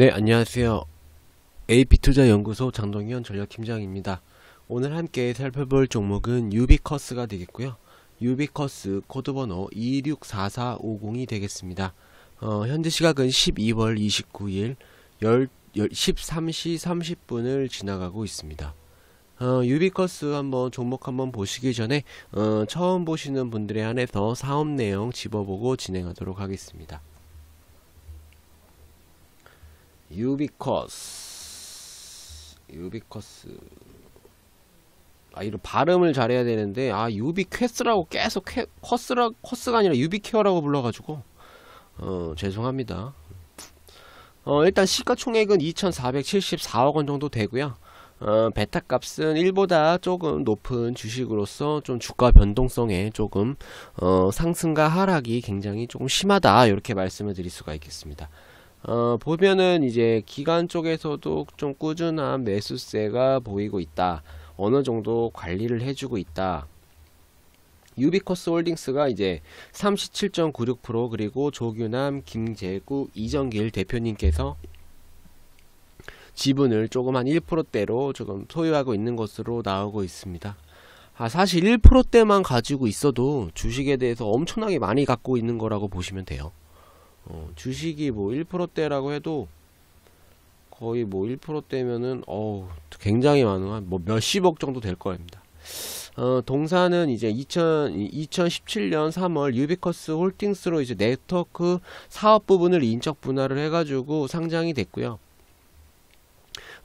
네, 안녕하세요. AP투자연구소 장동현 전략팀장입니다. 오늘 함께 살펴볼 종목은 유비커스가 되겠고요. 유비커스 코드번호 264450이 되겠습니다. 어, 현재 시각은 12월 29일 10, 13시 30분을 지나가고 있습니다. 어, 유비커스 한번 종목 한번 보시기 전에 어, 처음 보시는 분들에 한해서 사업 내용 집어보고 진행하도록 하겠습니다. 유비커스 유비커스 아 이런 발음을 잘해야 되는데 아 유비퀘스라고 계속 캐, 커스라 커스가 아니라 유비케어라고 불러가지고 어 죄송합니다 어 일단 시가총액은 2474억 원 정도 되고요 어, 베타 값은 1보다 조금 높은 주식으로서 좀 주가 변동성에 조금 어, 상승과 하락이 굉장히 조금 심하다 이렇게 말씀을 드릴 수가 있겠습니다. 어, 보면은 이제 기간 쪽에서도 좀 꾸준한 매수세가 보이고 있다. 어느 정도 관리를 해주고 있다. 유비코스 홀딩스가 이제 37.96% 그리고 조규남, 김재구, 이정길 대표님께서 지분을 조금 한 1%대로 조금 소유하고 있는 것으로 나오고 있습니다. 아, 사실 1%대만 가지고 있어도 주식에 대해서 엄청나게 많이 갖고 있는 거라고 보시면 돼요. 어, 주식이 뭐 1%대라고 해도 거의 뭐 1%대면은 어우 굉장히 많은 뭐 몇십억 정도 될 겁니다. 어, 동사는 이제 2000, 2017년 3월 유비커스 홀딩스로 이제 네트워크 사업 부분을 인적 분할을 해가지고 상장이 됐고요.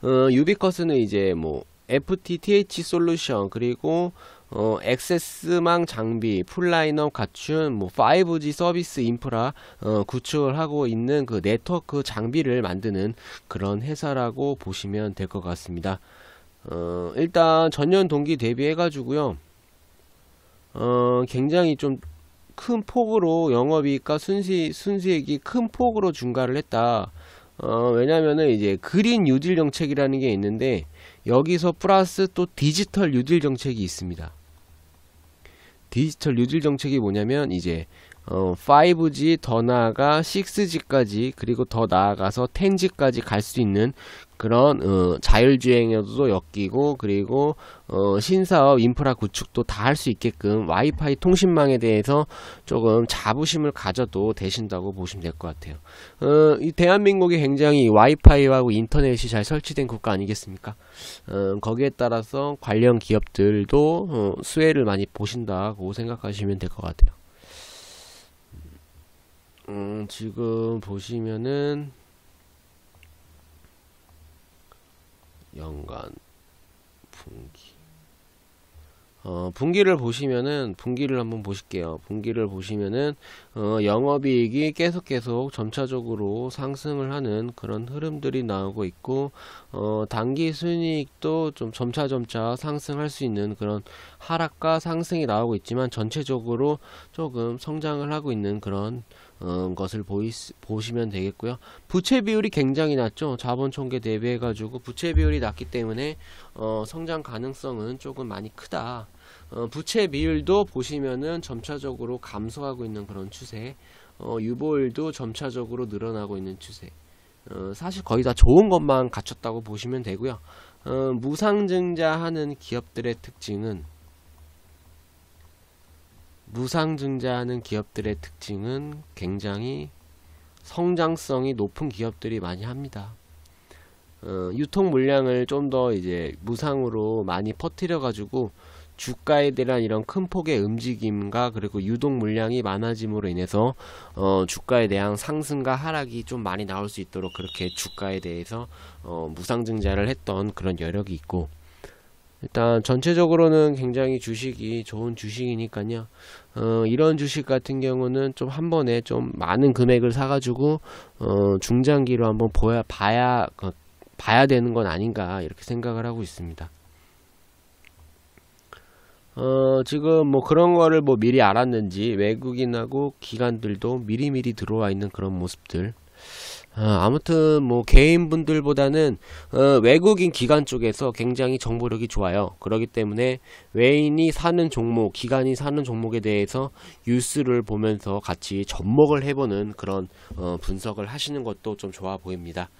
어, 유비커스는 이제 뭐 FTTH 솔루션 그리고 어, 액세스망 장비, 풀라인업 갖춘 뭐 5G 서비스 인프라 어, 구축하고 있는 그 네트워크 장비를 만드는 그런 회사라고 보시면 될 것 같습니다. 어, 일단 전년 동기 대비해 가지고요. 어, 굉장히 좀 큰 폭으로 영업이익과 순수, 순수익이 큰 폭으로 증가를 했다. 어, 왜냐면은 이제 그린 유딜 정책이라는 게 있는데 여기서 플러스 또 디지털 유딜 정책이 있습니다. 디지털 유딜 정책이 뭐냐면 이제 어, 5G 더 나아가 6G까지 그리고 더 나아가서 10G까지 갈 수 있는 그런 어, 자율주행에도 엮이고 그리고 어, 신사업 인프라 구축도 다 할 수 있게끔 와이파이 통신망에 대해서 조금 자부심을 가져도 되신다고 보시면 될 것 같아요. 어, 이 대한민국이 굉장히 와이파이하고 인터넷이 잘 설치된 국가 아니겠습니까? 어, 거기에 따라서 관련 기업들도 어, 수혜를 많이 보신다고 생각하시면 될 것 같아요. 음, 지금 보시면은 연간 분기 어, 분기를 보시면은 분기를 한번 보실게요. 분기를 보시면은 어, 영업이익이 계속 계속 점차적으로 상승을 하는 그런 흐름들이 나오고 있고 어, 단기 순이익도 좀 점차점차 상승할 수 있는 그런 하락과 상승이 나오고 있지만 전체적으로 조금 성장을 하고 있는 그런 어, 것을 보이, 보시면 되겠고요. 부채 비율이 굉장히 낮죠. 자본 총계 대비해 가지고 부채 비율이 낮기 때문에 어, 성장 가능성은 조금 많이 크다. 어, 부채 비율도 보시면은 점차적으로 감소하고 있는 그런 추세. 어, 유보율도 점차적으로 늘어나고 있는 추세. 어, 사실 거의 다 좋은 것만 갖췄다고 보시면 되고요. 어, 무상증자하는 기업들의 특징은 무상증자하는 기업들의 특징은 굉장히 성장성이 높은 기업들이 많이 합니다. 어, 유통 물량을 좀 더 이제 무상으로 많이 퍼뜨려 가지고 주가에 대한 이런 큰 폭의 움직임과 그리고 유동 물량이 많아짐으로 인해서 어, 주가에 대한 상승과 하락이 좀 많이 나올 수 있도록 그렇게 주가에 대해서 어, 무상증자를 했던 그런 여력이 있고 일단 전체적으로는 굉장히 주식이 좋은 주식이니까요. 어, 이런 주식 같은 경우는 좀 한 번에 좀 많은 금액을 사가지고 어, 중장기로 한번 보야 봐야 어, 봐야 되는 건 아닌가 이렇게 생각을 하고 있습니다. 어, 지금 뭐 그런 거를 뭐 미리 알았는지 외국인하고 기관들도 미리미리 들어와 있는 그런 모습들. 어, 아무튼 뭐 개인분들보다는 어, 외국인 기관 쪽에서 굉장히 정보력이 좋아요. 그러기 때문에 외인이 사는 종목, 기관이 사는 종목에 대해서 뉴스를 보면서 같이 접목을 해보는 그런 어, 분석을 하시는 것도 좀 좋아 보입니다.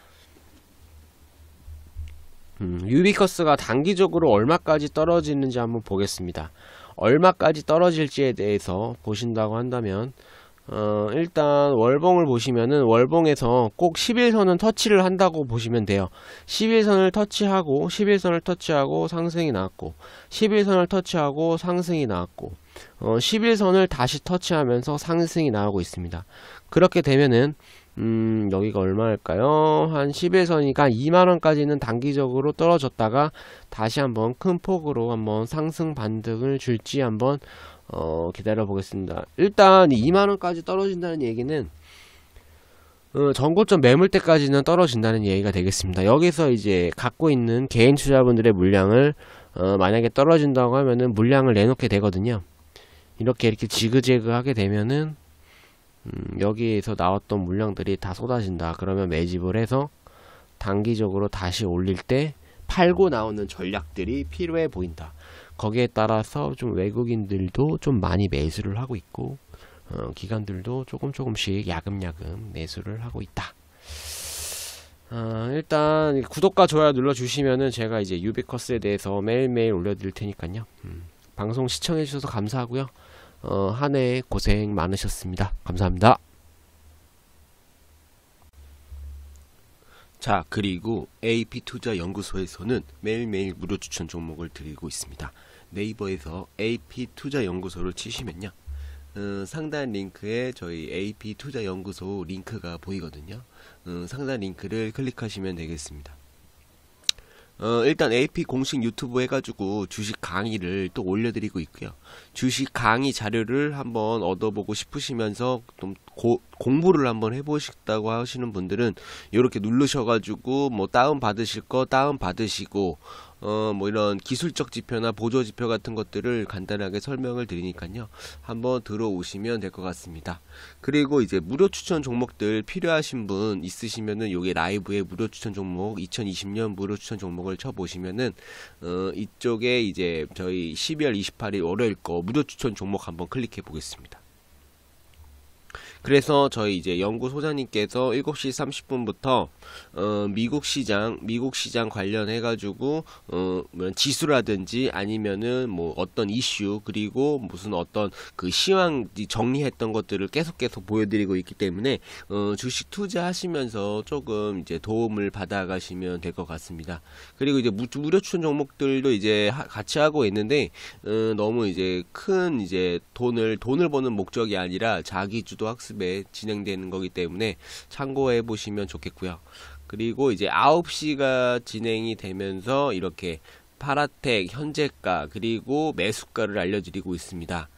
음, 유비커스가 단기적으로 얼마까지 떨어지는지 한번 보겠습니다. 얼마까지 떨어질지에 대해서 보신다고 한다면 어, 일단 월봉을 보시면은 월봉에서 꼭 11선은 터치를 한다고 보시면 돼요. 11선을 터치하고 11선을 터치하고 상승이 나왔고 11선을 터치하고 상승이 나왔고 어, 11선을 다시 터치하면서 상승이 나오고 있습니다. 그렇게 되면은 음, 여기가 얼마일까요? 한 11선이니까 2만원까지는 단기적으로 떨어졌다가 다시 한번 큰 폭으로 한번 상승 반등을 줄지 한번 어, 기다려 보겠습니다. 일단 2만원까지 떨어진다는 얘기는 어, 전고점 매물 때까지는 떨어진다는 얘기가 되겠습니다. 여기서 이제 갖고 있는 개인 투자분들의 물량을 어, 만약에 떨어진다고 하면은 물량을 내놓게 되거든요. 이렇게 이렇게 지그재그 하게 되면은 음, 여기에서 나왔던 물량들이 다 쏟아진다 그러면 매집을 해서 단기적으로 다시 올릴 때 팔고 나오는 전략들이 필요해 보인다 거기에 따라서 좀 외국인들도 좀 많이 매수를 하고 있고 어, 기관들도 조금 조금씩 야금야금 매수를 하고 있다 어, 일단 구독과 좋아요 눌러주시면은 제가 이제 유비커스에 대해서 매일매일 올려드릴 테니까요 음. 방송 시청해 주셔서 감사하고요. 어, 한해 고생 많으셨습니다. 감사합니다. 자, 그리고 AP투자연구소에서는 매일매일 무료 추천 종목을 드리고 있습니다. 네이버에서 AP투자연구소를 치시면요. 음, 상단 링크에 저희 AP투자연구소 링크가 보이거든요. 음, 상단 링크를 클릭하시면 되겠습니다. 어, 일단 AP 공식 유튜브 해가지고 주식 강의를 또 올려드리고 있고요. 주식 강의 자료를 한번 얻어보고 싶으시면서 좀 고, 공부를 한번 해보시겠다고 하시는 분들은 이렇게 누르셔가지고 뭐 다운 받으실 거 다운 받으시고 어, 뭐 이런 기술적 지표나 보조 지표 같은 것들을 간단하게 설명을 드리니까요. 한번 들어오시면 될 것 같습니다. 그리고 이제 무료 추천 종목들 필요하신 분 있으시면은 요게 라이브의 무료 추천 종목 2020년 무료 추천 종목을 쳐 보시면은 어, 이쪽에 이제 저희 12월 28일 월요일 거 무료 추천 종목 한번 클릭해 보겠습니다. 그래서 저희 이제 연구소장님께서 7시 30분부터 어, 미국 시장, 미국 시장 관련해 가지고 어, 뭐 지수라든지 아니면은 뭐 어떤 이슈 그리고 무슨 어떤 그 시황 정리했던 것들을 계속 계속 보여드리고 있기 때문에 어, 주식 투자하시면서 조금 이제 도움을 받아가시면 될 것 같습니다. 그리고 이제 무, 무료 추천 종목들도 이제 하, 같이 하고 있는데 어, 너무 이제 큰 이제 돈을 돈을 버는 목적이 아니라 자기 주도 학습 모습에 진행되는 거기 때문에 참고해 보시면 좋겠고요. 그리고 이제 9시가 진행이 되면서 이렇게 파라텍 현재가 그리고 매수가를 알려드리고 있습니다.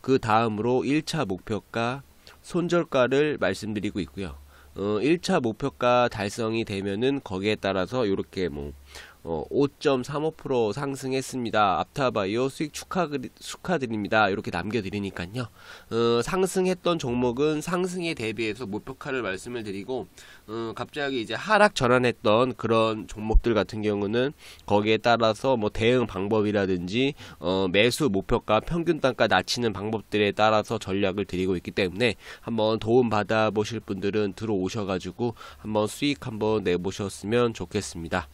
그 다음으로 1차 목표가 손절가를 말씀드리고 있고요. 어, 1차 목표가 달성이 되면은 거기에 따라서 이렇게 뭐 어, 5.35% 상승했습니다. 앞타바이오 수익 축하 축하드립니다. 이렇게 남겨드리니까요. 어, 상승했던 종목은 상승에 대비해서 목표가를 말씀을 드리고 어, 갑자기 이제 하락 전환했던 그런 종목들 같은 경우는 거기에 따라서 뭐 대응 방법이라든지 어, 매수 목표가 평균 단가 낮추는 방법들에 따라서 전략을 드리고 있기 때문에 한번 도움 받아 보실 분들은 들어오셔가지고 한번 수익 한번 내보셨으면 좋겠습니다.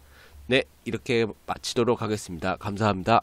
네, 이렇게 마치도록 하겠습니다. 감사합니다.